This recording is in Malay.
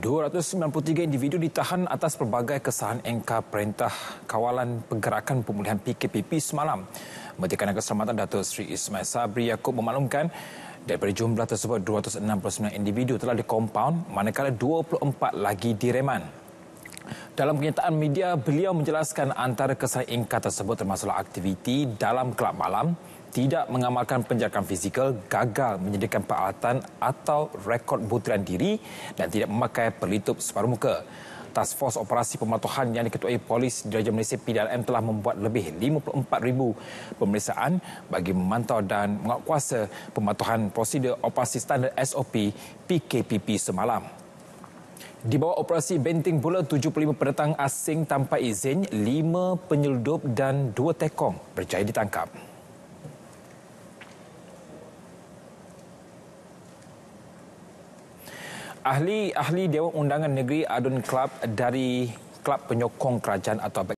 293 individu ditahan atas pelbagai kesahan engka Perintah Kawalan Pergerakan Pemulihan PKPP semalam. Menteri Kanan Keselamatan datuk Sri Ismail Sabri Yaakob memaklumkan daripada jumlah tersebut 269 individu telah dikompaun manakala 24 lagi direman. Dalam kenyataan media, beliau menjelaskan antara kesan Inka tersebut termasuklah aktiviti dalam kelab malam, tidak mengamalkan penjagaan fizikal, gagal menyediakan peralatan atau rekod butiran diri dan tidak memakai pelitup separuh muka. Task Force Operasi Pematuhan yang diketuai Polis Diraja Malaysia PDRM telah membuat lebih 54,000 pemeriksaan bagi memantau dan menguatkuasa pematuhan prosedur operasi standar SOP PKPP semalam. Di bawah operasi benting bola 75 pendatang asing tanpa izin, 5 penyeludup dan 2 tekong berjaya ditangkap. Ahli-ahli Dewan Undangan Negeri Adun Club dari Kelab Penyokong Kerajaan atau